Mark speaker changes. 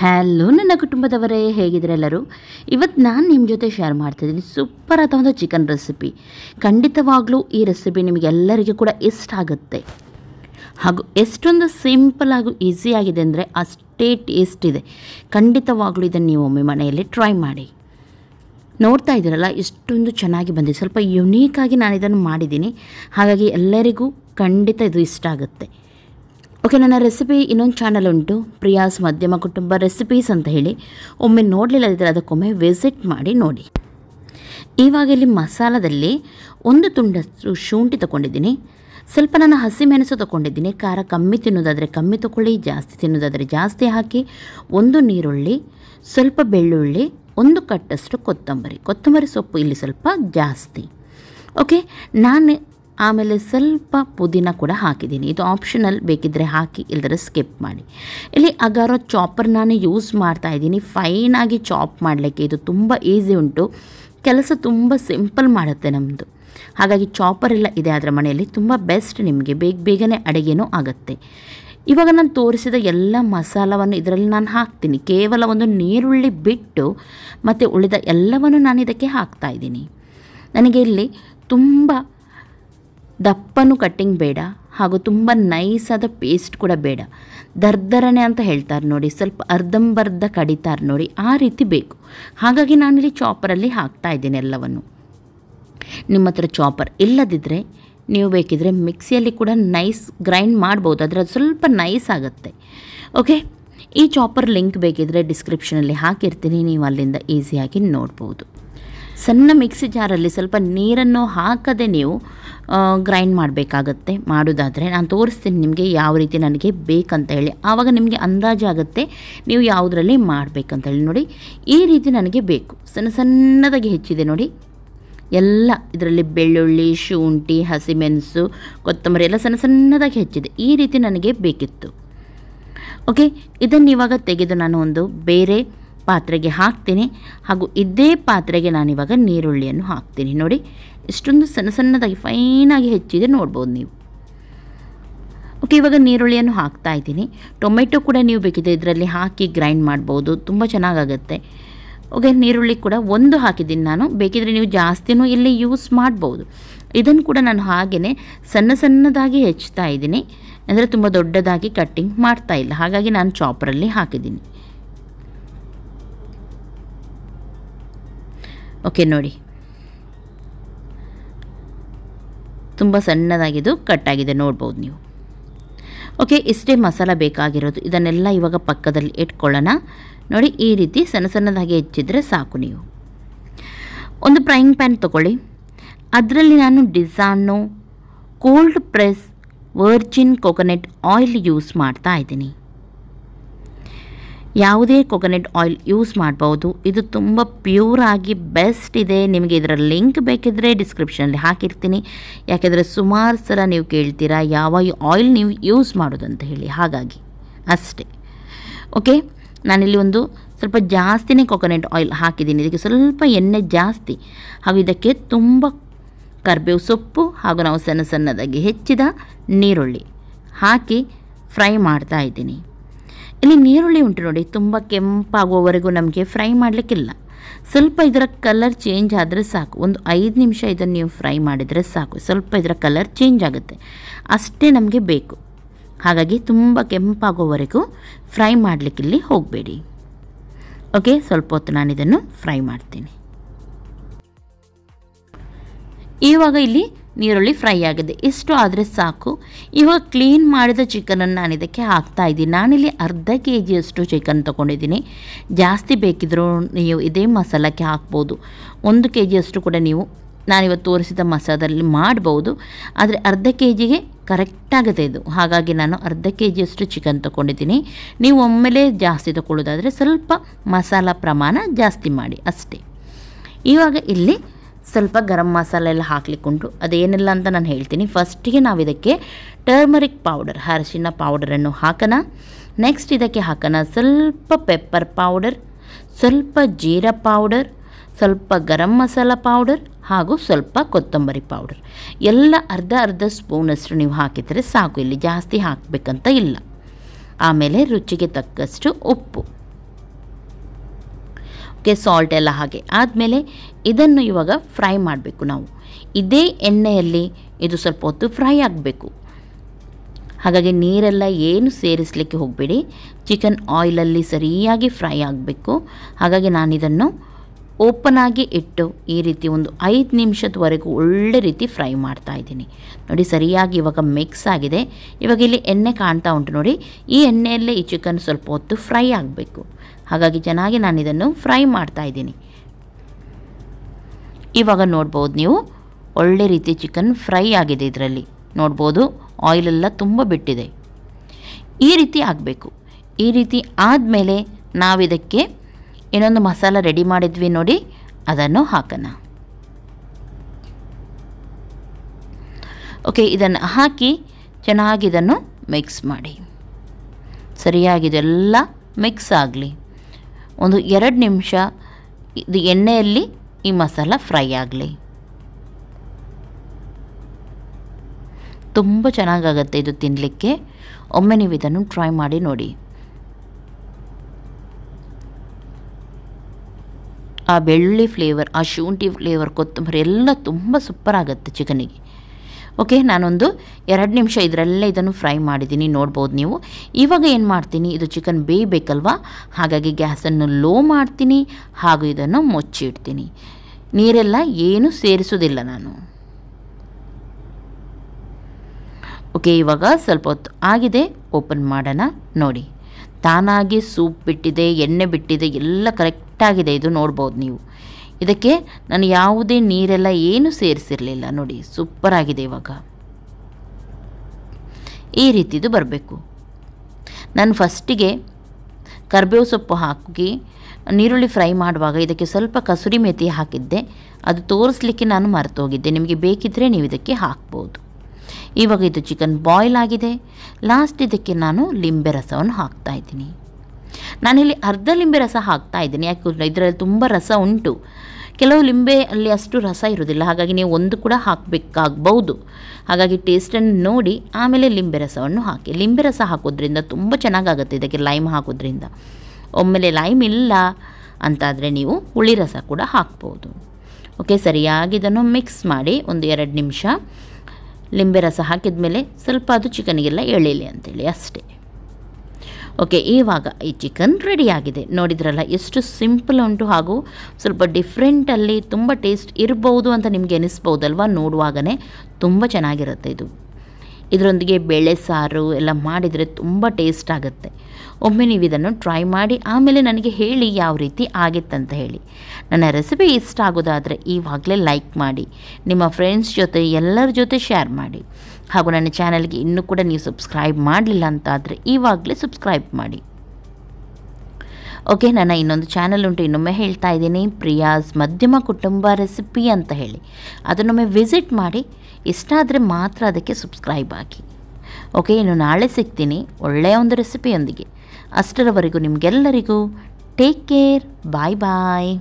Speaker 1: hello ನನ್ನ ಕುಟುಂಬದವರೇ ಹೇಗಿದ್ರೆ ಎಲ್ಲರೂ ಇವತ್ತು ನಾನು ನಿಮ್ಮ ಜೊತೆ ಶೇರ್ ಮಾಡ್ತಿದ್ದೀನಿ ಸೂಪರ್ ಆದ ಒಂದು ಚಿಕನ್ ರೆಸಿಪಿ ಖಂಡಿತವಾಗಲೂ ಈ ರೆಸಿಪಿ ನಿಮಗೆಲ್ಲರಿಗೂ ಕೂಡ ಇಷ್ಟ ಆಗುತ್ತೆ ಹಾಗೂ ಎಷ್ಟೊಂದು ಸಿಂಪಲ್ ಹಾಗೂ ಈಸಿ ಆಗಿದೆ ಅಂದರೆ ಅಷ್ಟೇ ಟೇಸ್ಟ್ ಇದೆ ಖಂಡಿತವಾಗಲೂ ಇದನ್ನು ನೀವು ಒಮ್ಮೆ ಮನೆಯಲ್ಲಿ ಟ್ರೈ ಮಾಡಿ ನೋಡ್ತಾ ಇದ್ದೀರಲ್ಲ ಇಷ್ಟೊಂದು ಚೆನ್ನಾಗಿ ಬಂದಿದೆ ಸ್ವಲ್ಪ ಯುನೀಕಾಗಿ ನಾನು ಇದನ್ನು ಮಾಡಿದ್ದೀನಿ ಹಾಗಾಗಿ ಎಲ್ಲರಿಗೂ ಖಂಡಿತ ಇದು ಇಷ್ಟ ಆಗುತ್ತೆ ಓಕೆ ನನ್ನ ರೆಸಿಪಿ ಇನ್ನೊಂದು ಚಾನಲ್ ಉಂಟು ಪ್ರಿಯಾಸ್ ಮಧ್ಯಮ ಕುಟುಂಬ ರೆಸಿಪೀಸ್ ಅಂತ ಹೇಳಿ ಒಮ್ಮೆ ನೋಡಲಿಲ್ಲ ಇದ್ರೆ ಅದಕ್ಕೊಮ್ಮೆ ವಿಸಿಟ್ ಮಾಡಿ ನೋಡಿ ಇವಾಗ ಇಲ್ಲಿ ಮಸಾಲದಲ್ಲಿ ಒಂದು ತುಂಡಷ್ಟು ಶುಂಠಿ ತೊಗೊಂಡಿದ್ದೀನಿ ಸ್ವಲ್ಪ ನಾನು ಹಸಿ ಮೆಣಸು ತೊಗೊಂಡಿದ್ದೀನಿ ಖಾರ ಕಮ್ಮಿ ತಿನ್ನೋದಾದರೆ ಕಮ್ಮಿ ತೊಗೊಳ್ಳಿ ಜಾಸ್ತಿ ತಿನ್ನೋದಾದರೆ ಜಾಸ್ತಿ ಹಾಕಿ ಒಂದು ನೀರುಳ್ಳಿ ಸ್ವಲ್ಪ ಬೆಳ್ಳುಳ್ಳಿ ಒಂದು ಕಟ್ಟಷ್ಟು ಕೊತ್ತಂಬರಿ ಕೊತ್ತಂಬರಿ ಸೊಪ್ಪು ಇಲ್ಲಿ ಸ್ವಲ್ಪ ಜಾಸ್ತಿ ಓಕೆ ನಾನು ಆಮೇಲೆ ಸ್ವಲ್ಪ ಪುದೀನ ಕೂಡ ಹಾಕಿದ್ದೀನಿ ಇದು ಆಪ್ಷನಲ್ ಬೇಕಿದ್ದರೆ ಹಾಕಿ ಇಲ್ಲದ್ರೆ ಸ್ಕಿಪ್ ಮಾಡಿ ಇಲ್ಲಿ ಅಗಾರೋ ಚಾಪರ್ ನಾನು ಯೂಸ್ ಮಾಡ್ತಾ ಇದ್ದೀನಿ ಫೈನಾಗಿ ಚಾಪ್ ಮಾಡಲಿಕ್ಕೆ ಇದು ತುಂಬ ಈಸಿ ಉಂಟು ಕೆಲಸ ತುಂಬ ಸಿಂಪಲ್ ಮಾಡುತ್ತೆ ನಮ್ಮದು ಹಾಗಾಗಿ ಚಾಪರ್ ಎಲ್ಲ ಇದೆ ಅದರ ಮನೆಯಲ್ಲಿ ತುಂಬ ಬೆಸ್ಟ್ ನಿಮಗೆ ಬೇಗ ಬೇಗನೆ ಅಡುಗೆನೂ ಆಗುತ್ತೆ ಇವಾಗ ನಾನು ತೋರಿಸಿದ ಎಲ್ಲ ಮಸಾಲವನ್ನು ಇದರಲ್ಲಿ ನಾನು ಹಾಕ್ತೀನಿ ಕೇವಲ ಒಂದು ನೀರುಳ್ಳಿ ಬಿಟ್ಟು ಮತ್ತು ಉಳಿದ ಎಲ್ಲವನ್ನು ನಾನು ಇದಕ್ಕೆ ಹಾಕ್ತಾ ಇದ್ದೀನಿ ನನಗೆ ಇಲ್ಲಿ ತುಂಬ ದಪ್ಪನೂ ಕಟ್ಟಿಂಗ್ ಬೇಡ ಹಾಗೂ ತುಂಬ ನೈಸಾದ ಪೇಸ್ಟ್ ಕೂಡ ಬೇಡ ದರ್ದರನೆ ಅಂತ ಹೇಳ್ತಾರೆ ನೋಡಿ ಸ್ವಲ್ಪ ಅರ್ಧಂಬರ್ಧ ಕಡಿತಾರೆ ನೋಡಿ ಆ ರೀತಿ ಬೇಕು ಹಾಗಾಗಿ ನಾನಿಲ್ಲಿ ಚಾಪರಲ್ಲಿ ಹಾಕ್ತಾ ಇದ್ದೀನಿ ಎಲ್ಲವನ್ನು ನಿಮ್ಮ ಹತ್ರ ಚಾಪರ್ ಇಲ್ಲದಿದ್ದರೆ ನೀವು ಬೇಕಿದ್ರೆ ಮಿಕ್ಸಿಯಲ್ಲಿ ಕೂಡ ನೈಸ್ ಗ್ರೈಂಡ್ ಮಾಡ್ಬೋದು ಅದರ ಸ್ವಲ್ಪ ನೈಸ್ ಆಗುತ್ತೆ ಓಕೆ ಈ ಚಾಪರ್ ಲಿಂಕ್ ಬೇಕಿದ್ರೆ ಡಿಸ್ಕ್ರಿಪ್ಷನಲ್ಲಿ ಹಾಕಿರ್ತೀನಿ ನೀವು ಅಲ್ಲಿಂದ ಈಸಿಯಾಗಿ ನೋಡ್ಬೋದು ಸಣ್ಣ ಮಿಕ್ಸಿ ಜಾರಲ್ಲಿ ಸ್ವಲ್ಪ ನೀರನ್ನು ಹಾಕದೆ ನೀವು ಗ್ರೈಂಡ್ ಮಾಡಬೇಕಾಗತ್ತೆ ಮಾಡೋದಾದರೆ ನಾನು ತೋರಿಸ್ತೀನಿ ನಿಮಗೆ ಯಾವ ರೀತಿ ನನಗೆ ಬೇಕಂತ ಹೇಳಿ ಆವಾಗ ನಿಮಗೆ ಆಗುತ್ತೆ ನೀವು ಯಾವುದರಲ್ಲಿ ಮಾಡಬೇಕಂತ ಹೇಳಿ ನೋಡಿ ಈ ರೀತಿ ನನಗೆ ಬೇಕು ಸಣ್ಣ ಸಣ್ಣದಾಗಿ ಹೆಚ್ಚಿದೆ ನೋಡಿ ಎಲ್ಲ ಇದರಲ್ಲಿ ಬೆಳ್ಳುಳ್ಳಿ ಶುಂಠಿ ಹಸಿಮೆಣಸು ಕೊತ್ತಂಬರಿ ಎಲ್ಲ ಸಣ್ಣ ಸಣ್ಣದಾಗಿ ಹೆಚ್ಚಿದೆ ಈ ರೀತಿ ನನಗೆ ಬೇಕಿತ್ತು ಓಕೆ ಇದನ್ನು ಇವಾಗ ತೆಗೆದು ನಾನು ಒಂದು ಬೇರೆ ಪಾತ್ರೆಗೆ ಹಾಕ್ತೀನಿ ಹಾಗೂ ಇದೇ ಪಾತ್ರೆಗೆ ನಾನಿವಾಗ ನೀರುಳ್ಳಿಯನ್ನು ಹಾಕ್ತೀನಿ ನೋಡಿ ಇಷ್ಟೊಂದು ಸಣ್ಣ ಸಣ್ಣದಾಗಿ ಫೈನಾಗಿ ಹೆಚ್ಚಿದೆ ನೋಡ್ಬೋದು ನೀವು ಓಕೆ ಇವಾಗ ನೀರುಳ್ಳಿಯನ್ನು ಹಾಕ್ತಾ ಇದ್ದೀನಿ ಟೊಮೆಟೊ ಕೂಡ ನೀವು ಬೇಕಿದ್ದರೆ ಇದರಲ್ಲಿ ಹಾಕಿ ಗ್ರೈಂಡ್ ಮಾಡ್ಬೋದು ತುಂಬ ಚೆನ್ನಾಗಾಗತ್ತೆ ಓಕೆ ನೀರುಳ್ಳಿ ಕೂಡ ಒಂದು ಹಾಕಿದ್ದೀನಿ ನಾನು ಬೇಕಿದ್ರೆ ನೀವು ಜಾಸ್ತಿನೂ ಇಲ್ಲಿ ಯೂಸ್ ಮಾಡ್ಬೋದು ಇದನ್ನು ಕೂಡ ನಾನು ಹಾಗೆಯೇ ಸಣ್ಣ ಸಣ್ಣದಾಗಿ ಹೆಚ್ಚುತ್ತಾ ಇದ್ದೀನಿ ಅಂದರೆ ತುಂಬ ದೊಡ್ಡದಾಗಿ ಕಟ್ಟಿಂಗ್ ಮಾಡ್ತಾ ಇಲ್ಲ ಹಾಗಾಗಿ ನಾನು ಚಾಪರಲ್ಲಿ ಹಾಕಿದ್ದೀನಿ ಓಕೆ ನೋಡಿ ತುಂಬ ಸಣ್ಣದಾಗಿದ್ದು ಕಟ್ ಆಗಿದೆ ನೋಡ್ಬೋದು ನೀವು ಓಕೆ ಇಷ್ಟೇ ಮಸಾಲ ಬೇಕಾಗಿರೋದು ಇದನ್ನೆಲ್ಲ ಇವಾಗ ಪಕ್ಕದಲ್ಲಿ ಇಟ್ಕೊಳ್ಳೋಣ ನೋಡಿ ಈ ರೀತಿ ಸಣ್ಣ ಸಣ್ಣದಾಗಿ ಹೆಚ್ಚಿದ್ರೆ ಸಾಕು ನೀವು ಒಂದು ಫ್ರೈಯಿಂಗ್ ಪ್ಯಾನ್ ತೊಗೊಳ್ಳಿ ಅದರಲ್ಲಿ ನಾನು ಡಿಸಾನು cold press virgin coconut oil use ಮಾಡ್ತಾ ಇದ್ದೀನಿ ಯಾವುದೇ ಕೊಕೊನೆಟ್ ಆಯಿಲ್ ಯೂಸ್ ಮಾಡ್ಬೋದು ಇದು ತುಂಬ ಪ್ಯೂರಾಗಿ ಬೆಸ್ಟ್ ಇದೆ ನಿಮಗೆ ಇದರ ಲಿಂಕ್ ಬೇಕಿದ್ದರೆ ಡಿಸ್ಕ್ರಿಪ್ಷನಲ್ಲಿ ಹಾಕಿರ್ತೀನಿ ಯಾಕೆಂದರೆ ಸುಮಾರು ಸಲ ನೀವು ಕೇಳ್ತೀರಾ ಯಾವ ಆಯಿಲ್ ನೀವು ಯೂಸ್ ಮಾಡೋದು ಅಂತ ಹೇಳಿ ಹಾಗಾಗಿ ಅಷ್ಟೇ ಓಕೆ ನಾನಿಲ್ಲಿ ಒಂದು ಸ್ವಲ್ಪ ಜಾಸ್ತಿನೇ ಕೊಕೊನೆಟ್ ಆಯಿಲ್ ಹಾಕಿದ್ದೀನಿ ಇದಕ್ಕೆ ಸ್ವಲ್ಪ ಎಣ್ಣೆ ಜಾಸ್ತಿ ಹಾಗೂ ಇದಕ್ಕೆ ತುಂಬ ಕರ್ಬೇವು ಸೊಪ್ಪು ಹಾಗೂ ನಾವು ಸಣ್ಣ ಸಣ್ಣದಾಗಿ ಹೆಚ್ಚಿದ ನೀರುಳ್ಳಿ ಹಾಕಿ ಫ್ರೈ ಮಾಡ್ತಾ ಇದ್ದೀನಿ ಇಲ್ಲಿ ನೀರುಳ್ಳಿ ಉಂಟು ನೋಡಿ ತುಂಬ ಕೆಂಪಾಗುವವರೆಗೂ ನಮಗೆ ಫ್ರೈ ಮಾಡಲಿಕ್ಕಿಲ್ಲ ಸ್ವಲ್ಪ ಇದರ ಕಲರ್ ಚೇಂಜ್ ಆದರೆ ಸಾಕು ಒಂದು ಐದು ನಿಮಿಷ ಇದನ್ನು ನೀವು ಫ್ರೈ ಮಾಡಿದರೆ ಸಾಕು ಸ್ವಲ್ಪ ಇದರ ಕಲರ್ ಚೇಂಜ್ ಆಗುತ್ತೆ ಅಷ್ಟೇ ನಮಗೆ ಬೇಕು ಹಾಗಾಗಿ ತುಂಬ ಕೆಂಪಾಗೋವರೆಗೂ ಫ್ರೈ ಮಾಡಲಿಕ್ಕಿಲ್ಲಿ ಹೋಗಬೇಡಿ ಓಕೆ ಸ್ವಲ್ಪ ಹೊತ್ತು ನಾನು ಇದನ್ನು ಫ್ರೈ ಮಾಡ್ತೀನಿ ಇವಾಗ ಇಲ್ಲಿ ನೀರುಳ್ಳಿ ಫ್ರೈ ಆಗಿದೆ ಇಷ್ಟು ಆದರೆ ಸಾಕು ಇವಾಗ ಕ್ಲೀನ್ ಮಾಡಿದ ಚಿಕನನ್ನು ನಾನು ಇದಕ್ಕೆ ಹಾಕ್ತಾ ಇದ್ದೀನಿ ನಾನಿಲ್ಲಿ ಅರ್ಧ ಕೆ ಜಿಯಷ್ಟು ಚಿಕನ್ ತೊಗೊಂಡಿದ್ದೀನಿ ಜಾಸ್ತಿ ಬೇಕಿದ್ದರೂ ನೀವು ಇದೇ ಮಸಾಲಕ್ಕೆ ಹಾಕ್ಬೋದು ಒಂದು ಕೆ ಜಿಯಷ್ಟು ಕೂಡ ನೀವು ನಾನಿವತ್ತು ತೋರಿಸಿದ ಮಸಾಲದಲ್ಲಿ ಮಾಡ್ಬೋದು ಆದರೆ ಅರ್ಧ ಕೆ ಜಿಗೆ ಆಗುತ್ತೆ ಇದು ಹಾಗಾಗಿ ನಾನು ಅರ್ಧ ಕೆ ಜಿಯಷ್ಟು ಚಿಕನ್ ತೊಗೊಂಡಿದ್ದೀನಿ ನೀವು ಒಮ್ಮೆಲೇ ಜಾಸ್ತಿ ತೊಗೊಳ್ಳೋದಾದರೆ ಸ್ವಲ್ಪ ಮಸಾಲ ಪ್ರಮಾಣ ಜಾಸ್ತಿ ಮಾಡಿ ಅಷ್ಟೇ ಇವಾಗ ಇಲ್ಲಿ ಸ್ವಲ್ಪ ಗರಂ ಮಸಾಲೆ ಎಲ್ಲ ಹಾಕಲಿಕ್ಕುಂಟು ಅದೇನಿಲ್ಲ ಅಂತ ನಾನು ಹೇಳ್ತೀನಿ ಫಸ್ಟಿಗೆ ನಾವು ಇದಕ್ಕೆ ಟರ್ಮರಿಕ್ ಪೌಡರ್ ಅರಶಿನ ಪೌಡರನ್ನು ಹಾಕೋಣ ನೆಕ್ಸ್ಟ್ ಇದಕ್ಕೆ ಹಾಕೋಣ ಸ್ವಲ್ಪ ಪೆಪ್ಪರ್ ಪೌಡರ್ ಸ್ವಲ್ಪ ಜೀರಾ ಪೌಡರ್ ಸ್ವಲ್ಪ ಗರಂ ಮಸಾಲ ಪೌಡರ್ ಹಾಗೂ ಸ್ವಲ್ಪ ಕೊತ್ತಂಬರಿ ಪೌಡರ್ ಎಲ್ಲ ಅರ್ಧ ಅರ್ಧ ಸ್ಪೂನಷ್ಟು ನೀವು ಹಾಕಿದರೆ ಸಾಕು ಇಲ್ಲಿ ಜಾಸ್ತಿ ಹಾಕಬೇಕಂತ ಇಲ್ಲ ಆಮೇಲೆ ರುಚಿಗೆ ತಕ್ಕಷ್ಟು ಉಪ್ಪು ಕೆ ಸಾಲ್ಟ್ ಎಲ್ಲ ಹಾಗೆ ಆದಮೇಲೆ ಇದನ್ನು ಇವಾಗ ಫ್ರೈ ಮಾಡಬೇಕು ನಾವು ಇದೇ ಎಣ್ಣೆಯಲ್ಲಿ ಇದು ಸ್ವಲ್ಪ ಹೊತ್ತು ಫ್ರೈ ಆಗಬೇಕು ಹಾಗಾಗಿ ನೀರೆಲ್ಲ ಏನು ಸೇರಿಸಲಿಕ್ಕೆ ಹೋಗಬೇಡಿ ಚಿಕನ್ ಆಯಿಲಲ್ಲಿ ಸರಿಯಾಗಿ ಫ್ರೈ ಆಗಬೇಕು ಹಾಗಾಗಿ ನಾನಿದನ್ನು ಓಪನ್ ಆಗಿ ಇಟ್ಟು ಈ ರೀತಿ ಒಂದು ಐದು ನಿಮಿಷದವರೆಗೂ ಒಳ್ಳೆ ರೀತಿ ಫ್ರೈ ಮಾಡ್ತಾ ಇದ್ದೀನಿ ನೋಡಿ ಸರಿಯಾಗಿ ಇವಾಗ ಮಿಕ್ಸ್ ಆಗಿದೆ ಇವಾಗ ಇಲ್ಲಿ ಎಣ್ಣೆ ಕಾಣ್ತಾ ಉಂಟು ನೋಡಿ ಈ ಎಣ್ಣೆಯಲ್ಲೇ ಈ ಚಿಕನ್ ಸ್ವಲ್ಪ ಹೊತ್ತು ಫ್ರೈ ಆಗಬೇಕು ಹಾಗಾಗಿ ಚೆನ್ನಾಗಿ ನಾನು ಇದನ್ನು ಫ್ರೈ ಮಾಡ್ತಾ ಇದ್ದೀನಿ ಇವಾಗ ನೋಡ್ಬೋದು ನೀವು ಒಳ್ಳೆ ರೀತಿ ಚಿಕನ್ ಫ್ರೈ ಆಗಿದೆ ಇದರಲ್ಲಿ ನೋಡ್ಬೋದು ಆಯಿಲೆಲ್ಲ ತುಂಬ ಬಿಟ್ಟಿದೆ ಈ ರೀತಿ ಆಗಬೇಕು ಈ ರೀತಿ ಆದಮೇಲೆ ನಾವಿದಕ್ಕೆ ಇನ್ನೊಂದು ಮಸಾಲ ರೆಡಿ ಮಾಡಿದ್ವಿ ನೋಡಿ ಅದನ್ನು ಹಾಕೋಣ ಓಕೆ ಇದನ್ನು ಹಾಕಿ ಚೆನ್ನಾಗಿ ಇದನ್ನು ಮಿಕ್ಸ್ ಮಾಡಿ ಸರಿಯಾಗಿದೆಲ್ಲ ಮಿಕ್ಸ್ ಆಗಲಿ ಒಂದು ಎರಡು ನಿಮಿಷ ಇದು ಎಣ್ಣೆಯಲ್ಲಿ ಈ ಮಸಾಲ ಫ್ರೈ ಆಗಲಿ ತುಂಬ ಚೆನ್ನಾಗಾಗತ್ತೆ ಇದು ತಿನ್ನಲಿಕ್ಕೆ ಒಮ್ಮೆ ನೀವು ಇದನ್ನು ಟ್ರೈ ಮಾಡಿ ನೋಡಿ ಆ ಬೆಳ್ಳುಳ್ಳಿ ಫ್ಲೇವರ್ ಆ ಶುಂಠಿ ಫ್ಲೇವರ್ ಕೊತ್ತಂಬರಿ ಎಲ್ಲ ತುಂಬ ಸೂಪರ್ ಆಗುತ್ತೆ ಚಿಕನಿಗೆ ಓಕೆ ನಾನೊಂದು ಎರಡು ನಿಮಿಷ ಇದರಲ್ಲೇ ಇದನ್ನು ಫ್ರೈ ಮಾಡಿದ್ದೀನಿ ನೋಡ್ಬೋದು ನೀವು ಇವಾಗ ಏನು ಮಾಡ್ತೀನಿ ಇದು ಚಿಕನ್ ಬೇಯಬೇಕಲ್ವಾ ಹಾಗಾಗಿ ಗ್ಯಾಸನ್ನು ಲೋ ಮಾಡ್ತೀನಿ ಹಾಗೂ ಇದನ್ನು ಇಡ್ತೀನಿ ನೀರೆಲ್ಲ ಏನು ಸೇರಿಸೋದಿಲ್ಲ ನಾನು ಓಕೆ ಇವಾಗ ಸ್ವಲ್ಪ ಹೊತ್ತು ಆಗಿದೆ ಓಪನ್ ಮಾಡೋಣ ನೋಡಿ ತಾನಾಗಿ ಸೂಪ್ ಬಿಟ್ಟಿದೆ ಎಣ್ಣೆ ಬಿಟ್ಟಿದೆ ಎಲ್ಲ ಕರೆಕ್ಟಾಗಿದೆ ಇದು ನೋಡ್ಬೋದು ನೀವು ಇದಕ್ಕೆ ನಾನು ಯಾವುದೇ ನೀರೆಲ್ಲ ಏನು ಸೇರಿಸಿರಲಿಲ್ಲ ನೋಡಿ ಆಗಿದೆ ಇವಾಗ ಈ ರೀತಿದು ಬರಬೇಕು ನಾನು ಫಸ್ಟಿಗೆ ಕರ್ಬೇವು ಸೊಪ್ಪು ಹಾಕಿ ನೀರುಳ್ಳಿ ಫ್ರೈ ಮಾಡುವಾಗ ಇದಕ್ಕೆ ಸ್ವಲ್ಪ ಕಸೂರಿ ಮೆತಿ ಹಾಕಿದ್ದೆ ಅದು ತೋರಿಸ್ಲಿಕ್ಕೆ ನಾನು ಹೋಗಿದ್ದೆ ನಿಮಗೆ ಬೇಕಿದ್ದರೆ ನೀವು ಇದಕ್ಕೆ ಹಾಕ್ಬೋದು ಇವಾಗ ಇದು ಚಿಕನ್ ಬಾಯ್ಲ್ ಆಗಿದೆ ಲಾಸ್ಟ್ ಇದಕ್ಕೆ ನಾನು ಲಿಂಬೆ ರಸವನ್ನು ಹಾಕ್ತಾಯಿದ್ದೀನಿ ನಾನಿಲ್ಲಿ ಅರ್ಧ ಲಿಂಬೆ ರಸ ಹಾಕ್ತಾ ಇದ್ದೀನಿ ಯಾಕೆ ಇದರಲ್ಲಿ ತುಂಬ ರಸ ಉಂಟು ಕೆಲವು ಲಿಂಬೆ ಅಲ್ಲಿ ಅಷ್ಟು ರಸ ಇರೋದಿಲ್ಲ ಹಾಗಾಗಿ ನೀವು ಒಂದು ಕೂಡ ಹಾಕಬೇಕಾಗ್ಬೌದು ಹಾಗಾಗಿ ಟೇಸ್ಟನ್ನು ನೋಡಿ ಆಮೇಲೆ ಲಿಂಬೆ ರಸವನ್ನು ಹಾಕಿ ಲಿಂಬೆ ರಸ ಹಾಕೋದ್ರಿಂದ ತುಂಬ ಚೆನ್ನಾಗಾಗುತ್ತೆ ಇದಕ್ಕೆ ಲೈಮ್ ಹಾಕೋದ್ರಿಂದ ಒಮ್ಮೆಲೆ ಲೈಮ್ ಇಲ್ಲ ಅಂತಾದರೆ ನೀವು ಹುಳಿ ರಸ ಕೂಡ ಹಾಕ್ಬೋದು ಓಕೆ ಸರಿಯಾಗಿ ಇದನ್ನು ಮಿಕ್ಸ್ ಮಾಡಿ ಒಂದು ಎರಡು ನಿಮಿಷ ಲಿಂಬೆ ರಸ ಹಾಕಿದ ಮೇಲೆ ಸ್ವಲ್ಪ ಅದು ಚಿಕನ್ಗೆಲ್ಲ ಎಳೀಲಿ ಅಂತೇಳಿ ಅಷ್ಟೇ ಓಕೆ ಇವಾಗ ಈ ಚಿಕನ್ ರೆಡಿ ಆಗಿದೆ ನೋಡಿದ್ರಲ್ಲ ಎಷ್ಟು ಸಿಂಪಲ್ ಉಂಟು ಹಾಗೂ ಸ್ವಲ್ಪ ಡಿಫ್ರೆಂಟಲ್ಲಿ ತುಂಬ ಟೇಸ್ಟ್ ಇರಬಹುದು ಅಂತ ನಿಮಗೆ ಅನಿಸ್ಬೋದಲ್ವ ನೋಡುವಾಗಲೇ ತುಂಬ ಚೆನ್ನಾಗಿರುತ್ತೆ ಇದು ಇದರೊಂದಿಗೆ ಬೇಳೆ ಸಾರು ಎಲ್ಲ ಮಾಡಿದರೆ ತುಂಬ ಟೇಸ್ಟ್ ಆಗುತ್ತೆ ಒಮ್ಮೆ ನೀವು ಇದನ್ನು ಟ್ರೈ ಮಾಡಿ ಆಮೇಲೆ ನನಗೆ ಹೇಳಿ ಯಾವ ರೀತಿ ಆಗಿತ್ತಂತ ಹೇಳಿ ನನ್ನ ರೆಸಿಪಿ ಇಷ್ಟ ಆಗೋದಾದರೆ ಈವಾಗಲೇ ಲೈಕ್ ಮಾಡಿ ನಿಮ್ಮ ಫ್ರೆಂಡ್ಸ್ ಜೊತೆ ಎಲ್ಲರ ಜೊತೆ ಶೇರ್ ಮಾಡಿ ಹಾಗೂ ನನ್ನ ಚಾನಲ್ಗೆ ಇನ್ನೂ ಕೂಡ ನೀವು ಸಬ್ಸ್ಕ್ರೈಬ್ ಮಾಡಲಿಲ್ಲ ಅಂತಾದರೆ ಈವಾಗಲೇ ಸಬ್ಸ್ಕ್ರೈಬ್ ಮಾಡಿ ಓಕೆ ನನ್ನ ಇನ್ನೊಂದು ಚಾನಲ್ ಉಂಟು ಇನ್ನೊಮ್ಮೆ ಹೇಳ್ತಾ ಇದ್ದೀನಿ ಪ್ರಿಯಾಸ್ ಮಧ್ಯಮ ಕುಟುಂಬ ರೆಸಿಪಿ ಅಂತ ಹೇಳಿ ಅದನ್ನೊಮ್ಮೆ ವಿಸಿಟ್ ಮಾಡಿ ಇಷ್ಟ ಆದರೆ ಮಾತ್ರ ಅದಕ್ಕೆ ಸಬ್ಸ್ಕ್ರೈಬ್ ಆಗಿ ಓಕೆ ಇನ್ನು ನಾಳೆ ಸಿಗ್ತೀನಿ ಒಳ್ಳೆಯ ಒಂದು ರೆಸಿಪಿಯೊಂದಿಗೆ ಅಷ್ಟರವರೆಗೂ ನಿಮಗೆಲ್ಲರಿಗೂ ಟೇಕ್ ಕೇರ್ ಬಾಯ್ ಬಾಯ್